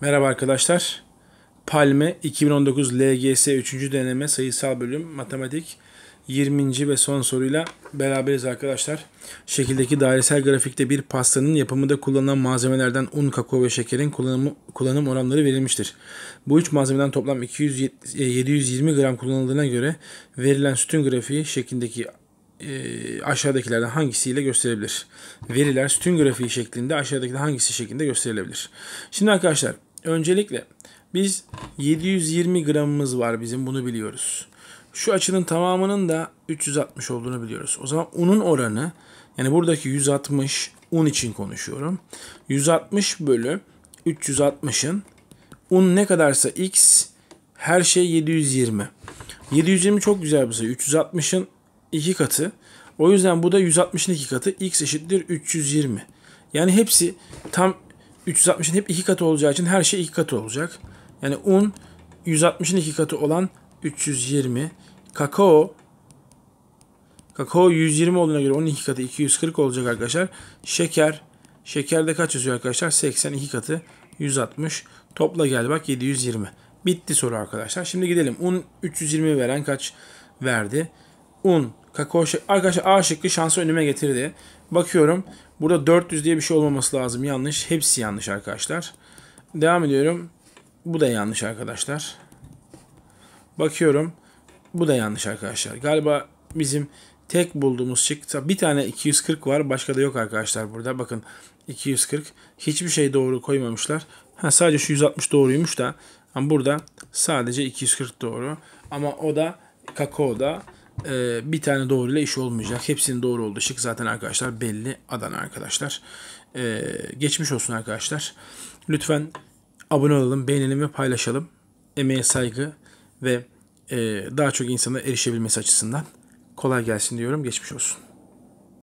Merhaba arkadaşlar. Palme 2019 LGS 3. deneme sayısal bölüm matematik 20. ve son soruyla beraberiz arkadaşlar. Şekildeki dairesel grafikte bir pastanın yapımında kullanılan malzemelerden un, kakao ve şekerin kullanımı, kullanım oranları verilmiştir. Bu üç malzemeden toplam 200, 720 e, gram kullanıldığına göre verilen sütün grafiği şeklindeki e, aşağıdakilerden hangisiyle gösterebilir? Veriler sütun grafiği şeklinde aşağıdakilerden hangisi şeklinde gösterilebilir? Şimdi arkadaşlar Öncelikle biz 720 gramımız var bizim bunu biliyoruz. Şu açının tamamının da 360 olduğunu biliyoruz. O zaman unun oranı yani buradaki 160 un için konuşuyorum. 160 bölü 360'ın un ne kadarsa x her şey 720. 720 çok güzel bir sayı. 360'ın 2 katı. O yüzden bu da 160'ın 2 katı. x eşittir 320. Yani hepsi tam 360'ın hep iki katı olacağı için her şey iki katı olacak. Yani un 160'ın iki katı olan 320. Kakao kakao 120 olduğuna göre onun iki katı 240 olacak arkadaşlar. Şeker şekerde kaç yazıyor arkadaşlar? 80 iki katı 160. Topla gel bak 720. Bitti soru arkadaşlar. Şimdi gidelim. Un 320 veren kaç verdi? Un Kakao şık. Arkadaşlar A şıkkı şansı önüme getirdi. Bakıyorum. Burada 400 diye bir şey olmaması lazım. Yanlış. Hepsi yanlış arkadaşlar. Devam ediyorum. Bu da yanlış arkadaşlar. Bakıyorum. Bu da yanlış arkadaşlar. Galiba bizim tek bulduğumuz çıktı. bir tane 240 var. Başka da yok arkadaşlar burada. Bakın 240. Hiçbir şey doğru koymamışlar. Ha, sadece şu 160 doğruymuş da. Ama burada sadece 240 doğru. Ama o da kakao da ee, bir tane doğru ile iş olmayacak. Hepsinin doğru olduğu şık zaten arkadaşlar belli. Adana arkadaşlar. Ee, geçmiş olsun arkadaşlar. Lütfen abone olalım, beğenelim ve paylaşalım. Emeğe saygı ve e, daha çok insana erişebilmesi açısından kolay gelsin diyorum. Geçmiş olsun.